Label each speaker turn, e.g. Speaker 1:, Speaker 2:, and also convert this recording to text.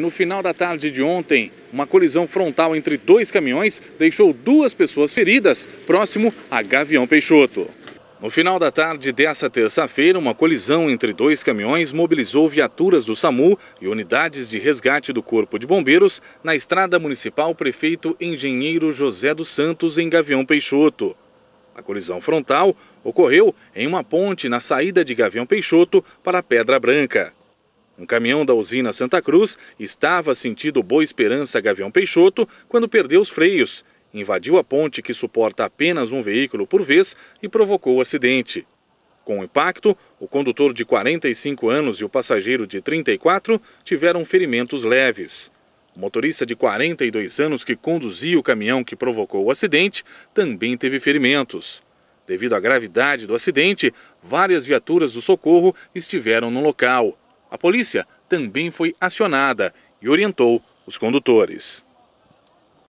Speaker 1: No final da tarde de ontem, uma colisão frontal entre dois caminhões deixou duas pessoas feridas próximo a Gavião Peixoto. No final da tarde dessa terça-feira, uma colisão entre dois caminhões mobilizou viaturas do SAMU e unidades de resgate do Corpo de Bombeiros na estrada municipal Prefeito Engenheiro José dos Santos, em Gavião Peixoto. A colisão frontal ocorreu em uma ponte na saída de Gavião Peixoto para Pedra Branca. Um caminhão da usina Santa Cruz estava sentido Boa Esperança Gavião Peixoto quando perdeu os freios, invadiu a ponte que suporta apenas um veículo por vez e provocou o acidente. Com o impacto, o condutor de 45 anos e o passageiro de 34 tiveram ferimentos leves. O motorista de 42 anos que conduzia o caminhão que provocou o acidente também teve ferimentos. Devido à gravidade do acidente, várias viaturas do socorro estiveram no local. A polícia também foi acionada e orientou os condutores.